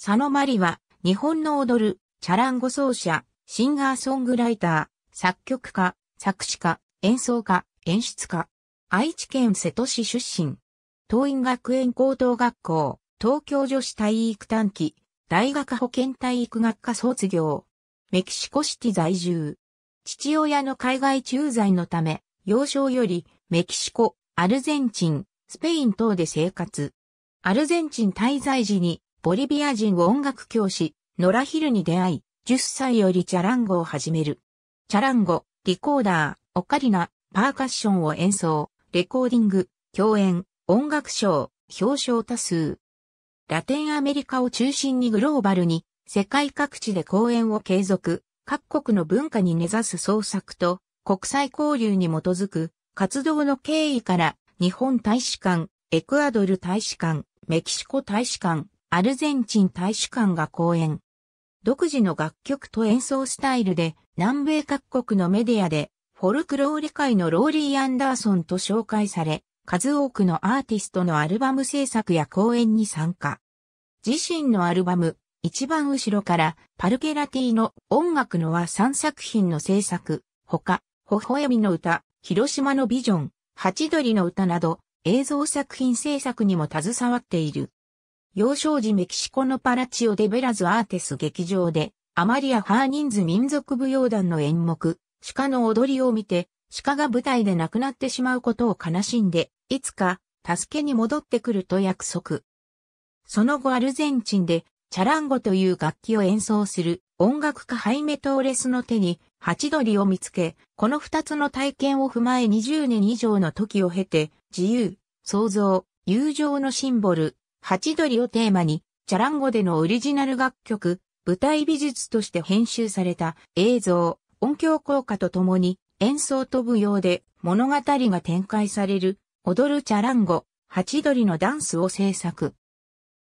佐野真理は、日本の踊る、チャランゴ奏者、シンガーソングライター、作曲家、作詞家、演奏家、演出家。愛知県瀬戸市出身。東院学園高等学校、東京女子体育短期、大学保健体育学科卒業。メキシコシティ在住。父親の海外駐在のため、幼少よりメキシコ、アルゼンチン、スペイン等で生活。アルゼンチン滞在時にボリビア人音楽教師、ノラヒルに出会い、10歳よりチャランゴを始める。チャランゴ、リコーダー、オカリナ、パーカッションを演奏、レコーディング、共演、音楽賞、表彰多数。ラテンアメリカを中心にグローバルに、世界各地で公演を継続、各国の文化に根ざす創作と、国際交流に基づく、活動の経緯から、日本大使館、エクアドル大使館、メキシコ大使館、アルゼンチン大使館が講演。独自の楽曲と演奏スタイルで南米各国のメディアでフォルクローリ界のローリー・アンダーソンと紹介され、数多くのアーティストのアルバム制作や公演に参加。自身のアルバム、一番後ろからパルケラティの音楽のは3作品の制作、他、微笑みの歌、広島のビジョン、ハチドリの歌など映像作品制作にも携わっている。幼少時メキシコのパラチオデベラズアーテス劇場で、アマリア・ハーニンズ民族舞踊団の演目、鹿の踊りを見て、鹿が舞台で亡くなってしまうことを悲しんで、いつか、助けに戻ってくると約束。その後アルゼンチンで、チャランゴという楽器を演奏する音楽家ハイメトーレスの手にハチドリを見つけ、この二つの体験を踏まえ20年以上の時を経て、自由、創造、友情のシンボル、ハチドリをテーマに、チャランゴでのオリジナル楽曲、舞台美術として編集された映像、音響効果とともに演奏と舞踊で物語が展開される踊るチャランゴ、ハチドリのダンスを制作。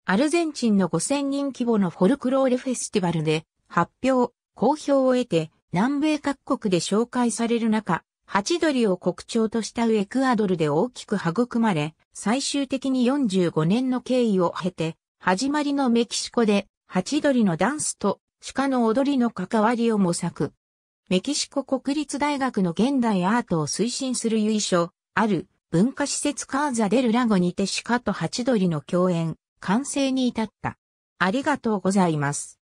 アルゼンチンの5000人規模のフォルクローレフェスティバルで発表、好評を得て南米各国で紹介される中、ハチドリを国鳥としたエクアドルで大きく育まれ、最終的に45年の経緯を経て、始まりのメキシコで、ハチドリのダンスと鹿の踊りの関わりを模索。メキシコ国立大学の現代アートを推進する由緒、ある文化施設カーザデルラゴにて鹿とハチドリの共演、完成に至った。ありがとうございます。